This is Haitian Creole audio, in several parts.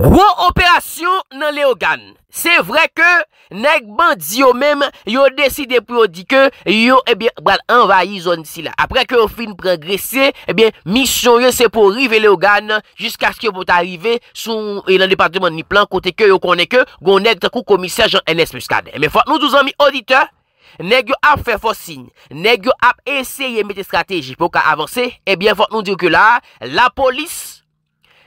Wou operasyon nan le ogan Se vre ke Nek bandi yo mem Yo deside pou yo dike Yo ebyen eh brad envayi zon disi la Apre ke yo fin progresye Ebyen eh misyon yo se pou rive le ogan Jusk aske yo pou ta rive Sou e nan departement ni plan Kote ke yo koneke Gon nek takou komisar jan NS plus kade Ebyen fote nou douzan mi audite Nek yo ap fe fos sign Nek yo ap eseye mete strategi Pou ka avanse Ebyen fote nou diyo ke la La polis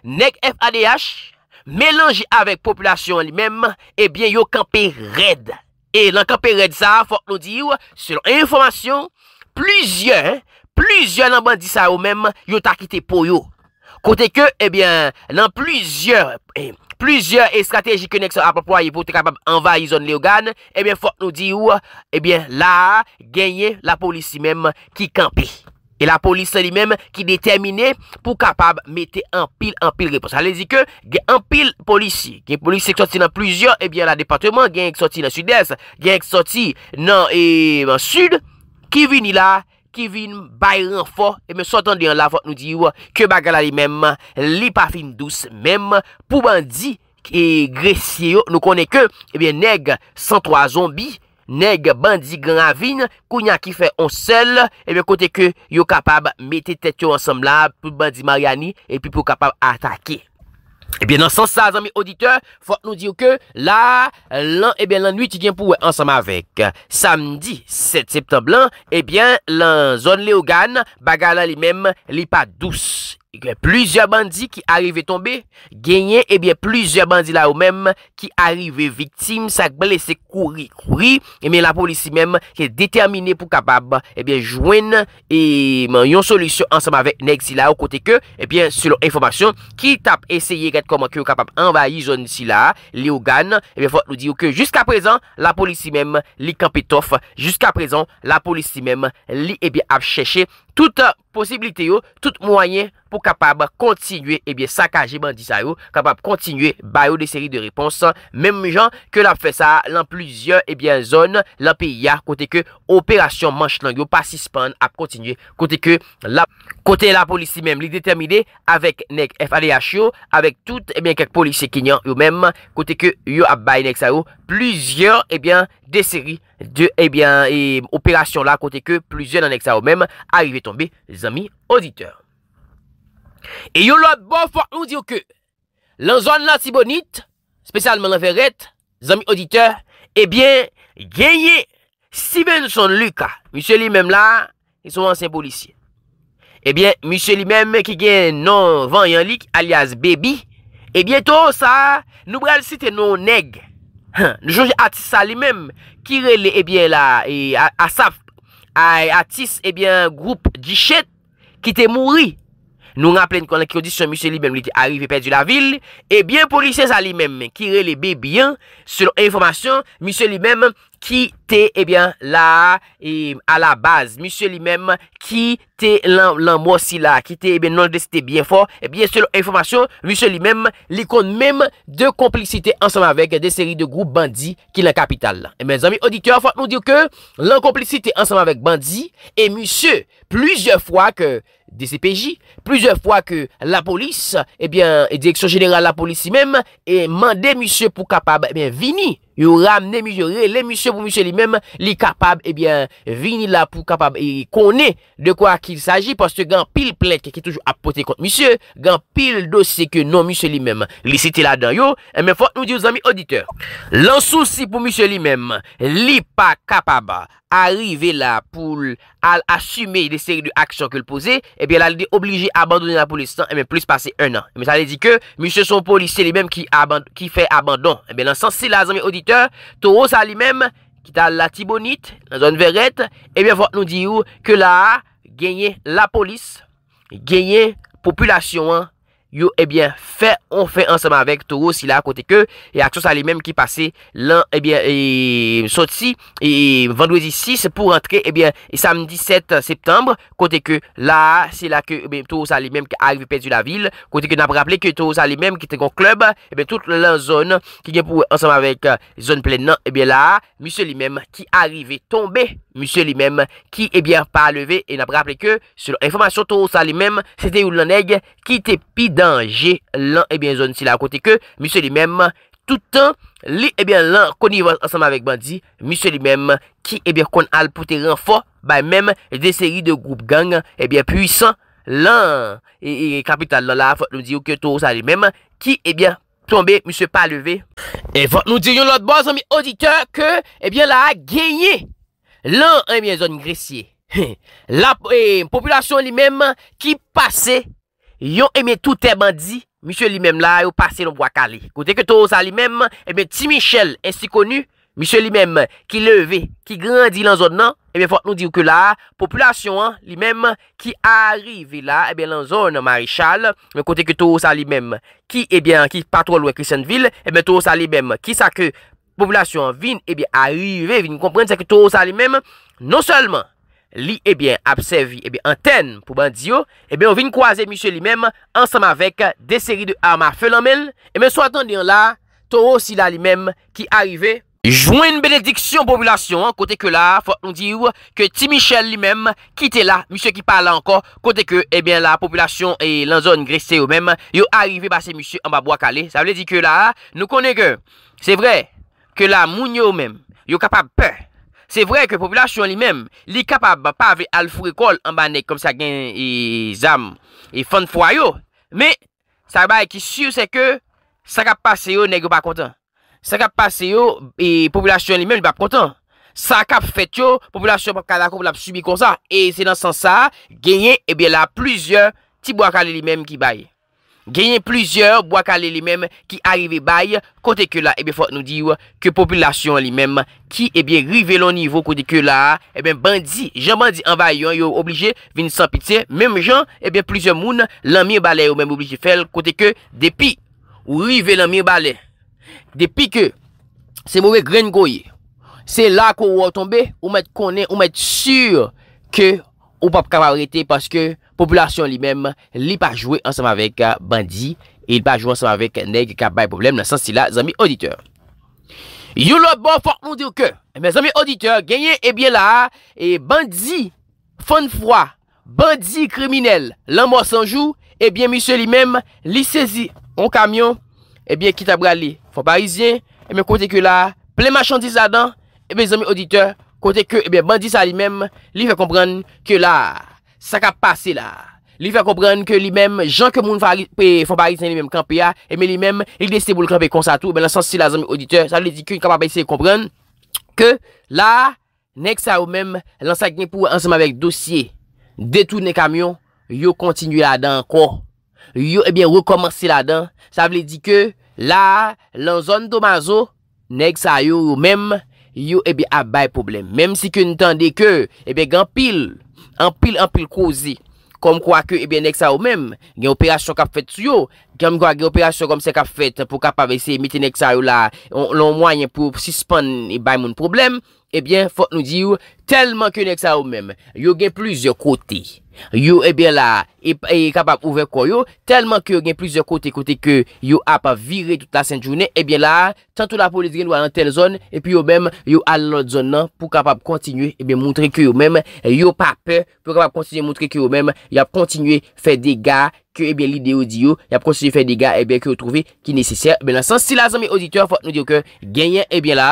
Nek FADH Mélange avèk populasyon li mèm, ebyen eh yo kampe red. E nan kampe red sa, fòk nou di yo, selon informasyon, plüzyon, plüzyon nan bandi sa yo mèm yo takite pou yo. Kote ke, ebyen, eh nan plüzyon, eh, plüzyon estrategi koneksyon apapwa yo pou te kapab anva yi zon li yo gan, ebyen fòk nou di yo, ebyen, la genye la polisi mèm ki kampe. E la polisi li menm ki determine pou kapab mette anpil-anpil repos. Ale zi ke, gen anpil polisi. Gen polisi ek soti nan plusieurs, ebyen eh la departement gen ek soti nan sud-est, gen ek soti nan sud. Ki vini la, ki vini bayran fa, ebyen eh sotan diyan la fa nou diyo, ke bagala li menm, li pa fin douz menm. Pou ban di, ki gresye yo, nou konen ke, ebyen eh neg 103 zombi. Neg Bandi Granavine, kounya ki fe onsel, ebe kote ke yo kapab mette tet yo ansam la pou Bandi Mariani, e pi pou kapab atake. Ebe nan sansa zan mi auditeur, fote nou diyo ke la, ebe lan e nwit diyen pou ansam avek. Samdi, 7 septemblan, ebe lan zon li ogan, bagala li mem li pa douce. Plusye bandi ki arrive tombe, genye, ebyen, plusye bandi la ou menm ki arrive viktim, sakbe lese kouri kouri, ebyen, la polisi menm ki determine pou kapab, ebyen, jwen, ebyen, yon solisyon ansama vek nek si la ou kote ke, ebyen, selon informasyon, ki tap eseye ret koman ki ou kapab envayi zon si la, li ou eh gan, ebyen, fote nou di ou ke, jiska prezon, la polisi menm li kampi tof, jiska prezon, la polisi menm li ebyen ap cheche touta posibilite yo tout mwanyen pou kapab kontinuye ebyen eh sa kajiban di sa yo kapab kontinuye bayo de seri de repons menm jan ke la fe sa lan plizye ebyen eh zon la piya kote ke operasyon manch lang yo pasispan ap kontinuye kote ke la kote la polisi menm li determine avek nek FADH yo avek tout ebyen eh ke polisi kinyan yo menm kote ke yo ap baye nek sa yo pluzyon, ebyen, eh de seri eh de, ebyen, e operasyon la kote ke pluzyon anek sa ou mem a yve tombe zami auditeur. E yon lwa bon fwa nou diyo ke, lan zwan la si bonit, spesyalman anveret, zami auditeur, ebyen, eh genye, si ben son luka, misye li mem la, ki sou ansen bolisye. Ebyen, misye li mem ki gen nan van yon lik, alias bebi, ebyen to sa, nou bral site nan neg, Nou jounje atis sa li menm, ki rele, ebyen eh la, e eh, asaf, a atis, ebyen, eh group di chet, ki te mouri, nou nga plen konen ki kodisyon, misye li menm, li te arrive pe di la vil, ebyen, polisyen sa li menm, ki rele bebyen, selon informasyon, misye li menm, ki te, ebyen, eh la, e, a la baz, misyo li mem, ki te lan, lan mwosi eh non, eh la, ki te, ebyen, nan, de, si te byen fo, ebyen, se lo, informasyon, misyo li mem, li konde mem, de komplicite ansame avek, de seri de grou bandi, ki la kapital. E, men, zami, oditeur, fote nou diyo ke, lan komplicite ansame avek bandi, e, misyo, pluzyon fwa ke, de CPJ, pluzyon fwa ke, la polis, ebyen, e, direksyon genera la polis si mem, e, mande misyo pou kapab yo ramne mjore, le mjose pou mjose li mem li kapab, ebyen, eh vini la pou kapab, e kone de kwa ki il saji, poste gen pil plek ki toujou apote kont mjose, gen pil dosye ke non mjose li mem, li siti la dan yo, e men fote nou di ou zami auditeur lan sou si pou mjose li mem li pa kapab arive la pou al asyme de seri de aksyon ke l'pose ebyen la li de oblige abandonen la pou listan, e men plus pase un an, e men sa li di ke mjose son pou liste li mem ki fe abandon, ebyen lan sansi la zami auditeur To ou sa li mem, ki ta la tibonit, la zon veret Ebyen eh vwot nou di ou, ke la a, genye la polis Genye populasyon an Yo, ebyen, eh fè, on fè ansem avèk Touro si la, kote ke, e aksyon sa li mèm ki pase lan, ebyen, e soti, e vandouzi 6, pou rentre, ebyen, e samdi 7 septembre, kote ke, la, si la ke, ebyen, Touro sa li mèm ki arrive pe di la vil, kote ke, nan praple ke, Touro sa li mèm ki te kon klub, ebyen, tout lan zon, ki gen pou ansem avèk zon plè nan, ebyen, la, miso li mèm ki arrive tombe. Monsye li menm ki ebyen pa leve E napraple ke, selon informasyon Tou sa li menm, se te yon lan eg Ki te pi danje lan ebyen eh zon Si la akote ke, monsye li menm Toutan li ebyen eh lan Koni yon ansama vek bandi, monsye li menm Ki ebyen eh kon al pou te ren fo Bay menm, de seri de group gang Ebyen puisan lan E kapital lan la, fote nou diyo Ke tou sa li menm, ki ebyen Tombe monsye pa leve E fote nou diyon lot bon sami auditeur Ke ebyen la a genye Lan, eme, yon zon grisye, la eh, populasyon li mem ki pase, yon, eme, eh, touterbandi, misyo li mem la, yon pase yon vwa kale. Kote ke tou sa li mem, eme, eh, ti Michel esti konu, misyo li mem ki leve, ki grandi lan zon nan, eme, fote nou diyo ke la, populasyon li mem ki arive la, eme, lan zon marichal, kote ke tou sa li mem, ki, eme, ki patwa lwen Christianville, eme, tou sa li mem, ki sa ke... Populasyon vin, eby, eh arive, vin komprense ke toho sa li menm, eh non salman, li, eby, apsevi, eby, eh anten pou bandyo, eby, ou vin kwaze, misye, li menm, ansam avek, de seri de arma fenomen, eby, sou atan din la, toho si la, li menm, ki arive, jwen benediksyon populasyon, kote ke la, fote nou di ou, ke ti michel, li menm, kite la, misye ki pale anko, kote ke, eby, la populasyon e lan zon grese ou menm, yo arive basse, misye, an ba bo akale, sa vle di ke la, nou konen ke, se vre, Ke la moun yo mèm, yo kapab pè. Se vre ke populasyon li mèm, li kapab pa pa ve alfou rekol an ba nek kom sa gen y zanm e fon fwa yo. Me, sa bay ki syou se ke sa kap pase yo negyo pa kontan. Sa kap pase yo, populasyon li mèm li ba kontan. Sa kap fètyo, populasyon pa ka la kou blab subi konsan. E se nan san sa, genye e be la plouzyon ti bo akale li mèm ki baye. Genyen plizye bo akale li mem ki arive baye kote ke la. Ebe eh fote nou di yo ke popilasyon li mem ki ebe eh rive lon nivou kote ke la. Ebe eh bandi, jan bandi anvayon yo oblije veni san pite. Mem jan ebe plizye moun lanmir bale yo menm oblije fel kote ke depi ou rive lanmir bale. Depi ke se mouwe gren goye, se la kou wotombe ou met konen ou met sur ke ou pap kabarete paske Populasyon li mèm li pa jwè ansèm avèk uh, bandi e li pa jwè ansèm avèk neg ka bay problem nan sensi la zami auditeur. Yo lò bon fòk moun dir ke, eh zami auditeur genye e bie la, e bandi fon fwa, bandi kriminel, lan mò sanjou, e bie misè li mèm li sezi an kamyon, e bie kitabra li fò parizien, e mè kote ke la, plè machandise la dan, e bie zami auditeur kote ke, e bie bandi sa li mèm, li fè komprèn ke la, Sa ka pase la. Li fe kompran ke li mem, jan ke moun fwa bari, se li mem kanpe ya, e me li mem, il desite bol kanpe konsa tou, be lan san si la zon mi auditeur, sa vle di ke, ni kanpa bay se kompran, ke, la, nek sa ou mem, lan sa gen pou anseman vek dosye, detou ne kamyon, yo kontinu la dan, kon, yo ebyen rekomansi la dan, sa vle di ke, la, lan zon do mazo, nek sa yo ou mem, yo ebyen abay problem. Mem si ke n'tan de ke, ebyen gampil, ebyen gampil, Anpil anpil kouzi, kom kwa ke neksa ou men, gen operasyon kap fet sou yo, genm gwa gen operasyon kom se kap fet pou kap avese miti neksa ou la, loun mwanyen pou sispon e bay moun problem, ebyen eh fote nou diyo, telman ke neksa ou men, yo gen plizio kote. Yo ebyen eh la, e kapap ouve kwa yo, telman ki yo gen plizye kote kote ki yo apap vire tout la sen jounen, ebyen la, tantou la polis gen walan tel zon, epi yo menm, yo alon zon nan pou kapap kontinye, ebyen mountre ki yo menm, yo pape pou kapap kontinye mountre ki yo menm, yo ap kontinye fe dega ki yo ebyen lideyo diyo, yo ap kontinye fe dega ebyen ki yo trove ki neseser, ebyen la, sansi la zan mi auditeur fote nou diyo ki genyen, ebyen eh la,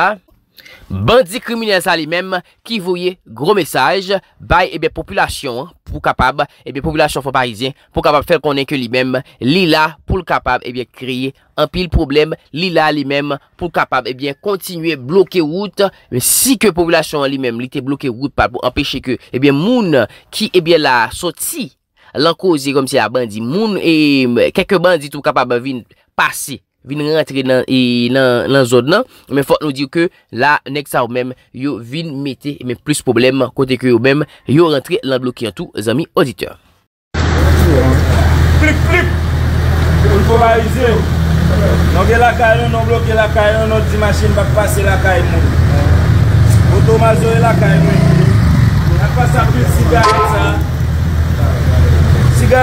Bandi kriminal sa li menm ki voye gro mesaj Baye ebe populasyon pou kapab, ebe populasyon pou parizien Pou kapab fel konen ke li menm, li la pou kapab ebe kriye An pil problem, li la li menm pou kapab ebe kontinuye bloke wout Si ke populasyon li menm li te bloke wout pa pou empeshe ke Ebe moun ki ebe la soti lankozi kom si la bandi Moun e keke bandi tou kapab avin pase vin rentre nan e, zon nan men fok nou diw ke la next hour men yo vin mette men plus problem kote ke yo men yo rentre nan bloki an tou zami auditeur flik flik ou li pou ma yize yo nou ge lakay nou nou bloki lakay nou nou di machine bak pase lakay nou ou tou ma zowe lakay nou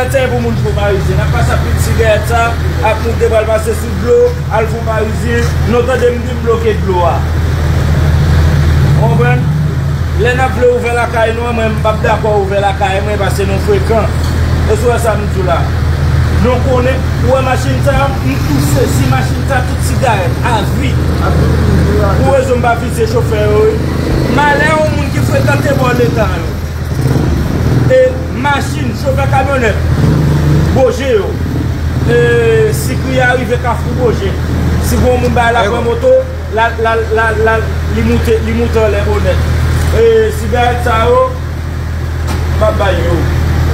Mwen mwen pou moun pou barize. Na pasa pil sigareta, ak mwen deval base sou glo, al pou barize, notade mwen bloke glo a. Oben, lè na ple ouve lakay nou a, mwen mwen bap da pou ouve lakay mwen base nou fwe kan. E sou e sa mwen sou la. Nou konen, ouwe masin ta yon, mwen tout se, si masin ta tout sigare, a, vi. Ou e zon bap vi se chofer yon. Ma lè ou mwen ki fwe kante bo ane tan yon. Masin, so vek a bonet Boje yo e, Si kri a rive ka fru boje Si goun moun bay la kwa eh bon. moto La, la, la, la Li mouten, li mouten le bonet e, Si bay et sa yo Mab bay yo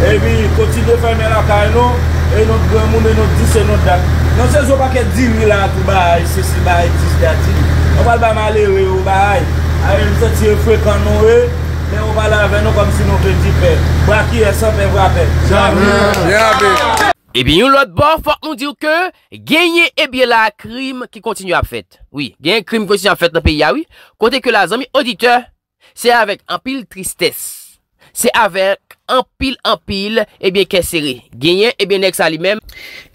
E vi wi, konti de fèmè la kwa yon E yon moun men yon disen yon tak Non se zon pa ke di mi la kwa bay Se si bay dis dati Mou bal ba mali we yo bay A yon e, se tiye frekan moun we Mè ou pala ven nou kom si nou te dipe, wak yè sa mè wapè. Jamè. E bè yon lot bon, fòk nou dir ke genye e bè la krim ki kontinu a fèt. Oui, genye krim ki kontinu a fèt nan pe ya wè. Kote ke la zomi odite, se avèk anpil tristès. Se avèk anpil anpil e bè kè sère. Genye e bè neksa li mèm.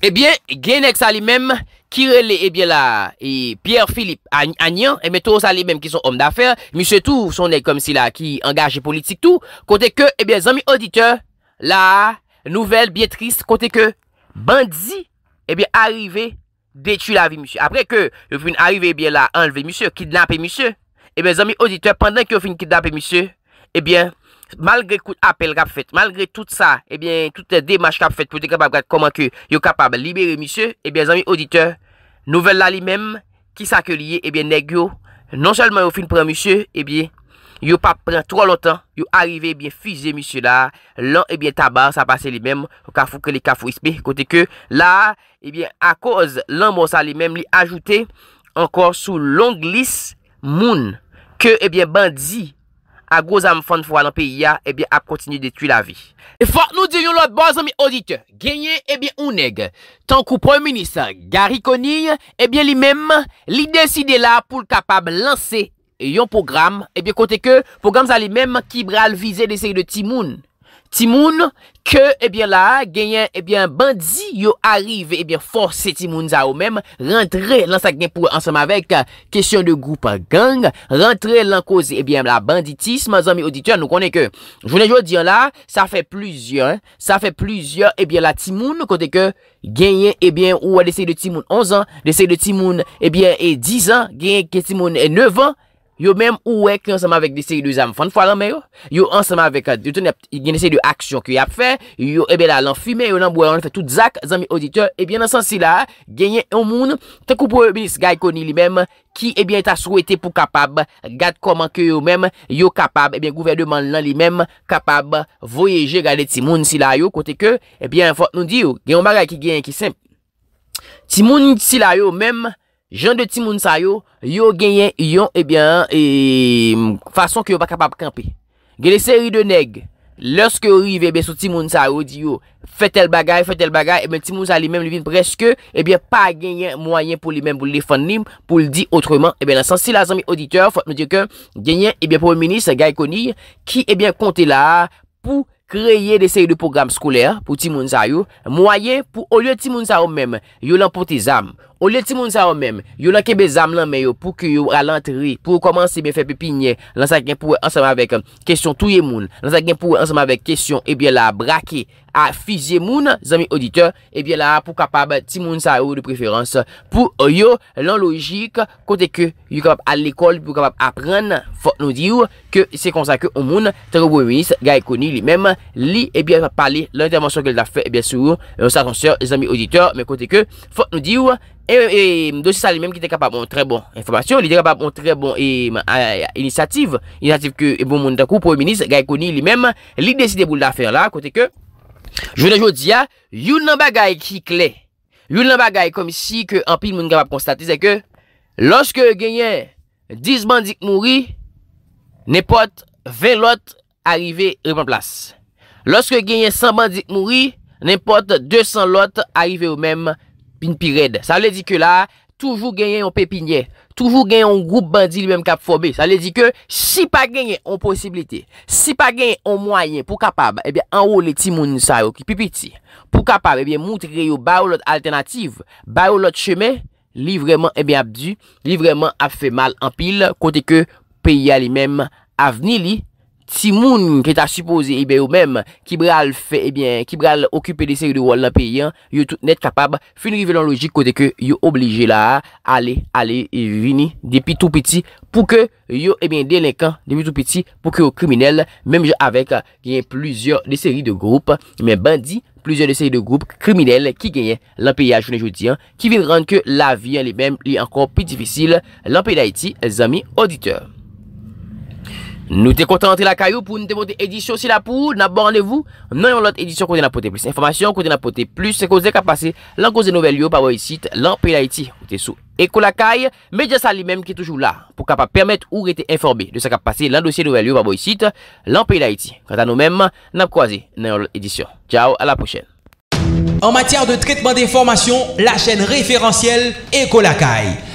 E bè genye neksa li mèm. Kirele, ebyen eh eh eh la, Pierre-Philippe Agnan, ebe trou sa li menm ki son om da fèr, msè tou sonèk kom si la, ki angaje politik tou, kote ke, ebyen, zami auditeur, la nouvel bietris, kote ke, bandzi, ebyen, arive, detu la vi msè. Apre ke, yon fin arive, ebyen la, enleve msè, kidnap e msè, ebyen, zami auditeur, pandan ki yon fin kidnap e msè, ebyen, malgre kout apel rap fèt, malgre tout sa, ebyen, tout demache kap fèt, pou te kapab gade koman Nouvel la li mem, ki sa ke liye, ebyen, neg yo, non selman yo fin pran, monsye, ebyen, yo pa pran tro lontan, yo arive, ebyen, fize, monsye la, lan, ebyen, tabar, sa pase li mem, ka fou ke li, ka fou ispe, kote ke, la, ebyen, a koz, lan, monsye, li mem, li ajoute, ankor, sou longlis, moun, ke, ebyen, bandi, a goz am fon fwa nan peyi ya, ebyen eh ap kontinu de tu la vi. E fwa nou diyon lòt boz an mi odite, genye ebyen un neg. Tan kou preminis Garikoni, ebyen li menm, li deside la pou kapab lanse yon program, ebyen eh kote ke, program zali menm ki bral vize de sey de timoun. Timoun, ke, ebyen eh la, genyen, ebyen, eh bandi yo arrive, ebyen, eh force Timoun za ou mem, rentre lan sa genpou ansam avek, kesyon de goup gang, rentre lan koze, ebyen, la banditis, ma zanmi auditor nou konen ke, jounen jou diyon la, sa fe pluzyon, sa fe pluzyon, ebyen, la Timoun, kote ke, genyen, ebyen, ou wade seye de Timoun 11 an, de seye de Timoun, ebyen, e 10 an, genyen, ke Timoun e 9 an, Yo menm ouwek yon seman vek disi yi du zam fan fwa lan men yo Yo an seman vek yon seman vek disi yi du aksyon ki yap fe Yo ebe la lan fime yo nan boye lan fe tout zak zan mi auditeur Ebyen nan san si la genyen yon moun Te koupou ebe disi gay koni li menm Ki ebyen ta souwete pou kapab Gat koman ki yo menm Yo kapab ebyen gouverdman lan li menm Kapab voyeje gade ti moun si la yo Kote ke ebyen fote nou di yo Genyon bagay ki genyen ki se Ti moun si la yo menm Jan de Timoun Sa yo, yo genyen yon, ebyen, eh eh, fason ki yo pa kapab kampe. Gele seri de neg, lòske yon yive, ebyen, eh sou Timoun Sa yo, di yo, fè tel bagay, fè tel bagay, ebyen, Timoun Sa li mèm li vin preske, ebyen, pa genyen mwayen pou li mèm pou li fonnim, pou li di otreman. Ebyen, nan san, si la zan mi oditeur, fòt nou diyo ke, genyen, ebyen, pou ménis, gay koni, ki, ebyen, konti la, pou kreye de seri de program skouler pou Timoun Sa yo, mwayen pou, oulye Timoun Sa yo mèm, yo lan pou te zam, On lè ti moun sa ou mèm, yon lan ke bezam lan mè yo pou ki yon ralantri pou komanse mè fè pe pinye lan sa gen pou ansem um, avèk kèsyon touye moun, lan sa gen pou ansem avèk kèsyon e eh bè la brake a fizye moun zami auditeur e eh bè la pou kapab ti moun sa ou de preferans pou yo lan logik kote ke yon kapab al l'ekol pou kapab apren fòt nou diyo ke se konsake ou moun. Terebou e menis gay e koni li mèm li e bè la pale lè intervensyon ke lè la fè e eh bè sou yon euh, sa konser zami auditeur mè kote ke fòt nou diyo. E, e dosisa li menm ki te kapab moun tre bon Informasyon, li te kapab moun tre bon euh, Inisiativ Inisiativ ke e bon moun takou pou e minis Gaye koni li menm, li deside bou l dafer la Kote ke, jwene jwodi ya Youn namba gaye kikle Youn namba gaye komisi ke ampil moun kapab konstate Se ke, loske genyen 10 bandik mouri Nepot 20 lot Arrive repan plas Loske genyen 100 bandik mouri Nepot 200 lot Arrive ou menm Bin pired, sa le di ke la, toujou genyen yon pepinye, toujou genyen yon goup bandi li men kap fobe. Sa le di ke, si pa genyen yon posibilite, si pa genyen yon mwayen pou kapab, ebyen eh anwo le timouni sa yo ki pipiti. Pou kapab, ebyen eh moutre yo ba ou lot alternatif, ba ou lot chemen, li vreman ebyen eh abdu, li vreman ap fe mal anpil kote ke peya li men avni li. Si moun ke ta supose ibe eh ou menm ki bral fè ebyen, eh ki bral okype de seri de wòl l'anpeyyan, yo tout net kapab fè nrivelon logik kote ke yo oblije eh la, ale, ale, e vini, depi tout peti pou ke yo ebyen delinkan, depi tout peti pou ke yo kriminel, menm jo avek genye plouzyon de seri de goup, menm bandi plouzyon de seri de goup kriminel ki genye l'anpeyya jounen joudiyan, ki vin rante ke la vi anle menm li ankon pi difisil l'anpeyda iti zami auditeur. Nou te konta antre la kayo pou nou te vode edisyon si la pou, nan bon randevou, nan yon lot edisyon kote nan pote plis. Informasyon kote nan pote plis se koze kap pase lan kose nouvel yo pa voy sit lan pe la iti. Ou te sou Eko la Kaye, medya sa li menm ki toujou la pou kap pa permet ou rete informe de se kap pase lan dosye nouvel yo pa voy sit lan pe la iti. Kanta nou menm nan kose nan yon lot edisyon. Ciao, ala pochel. En matyar de tretman de informasyon, la chen referansyel Eko la Kaye.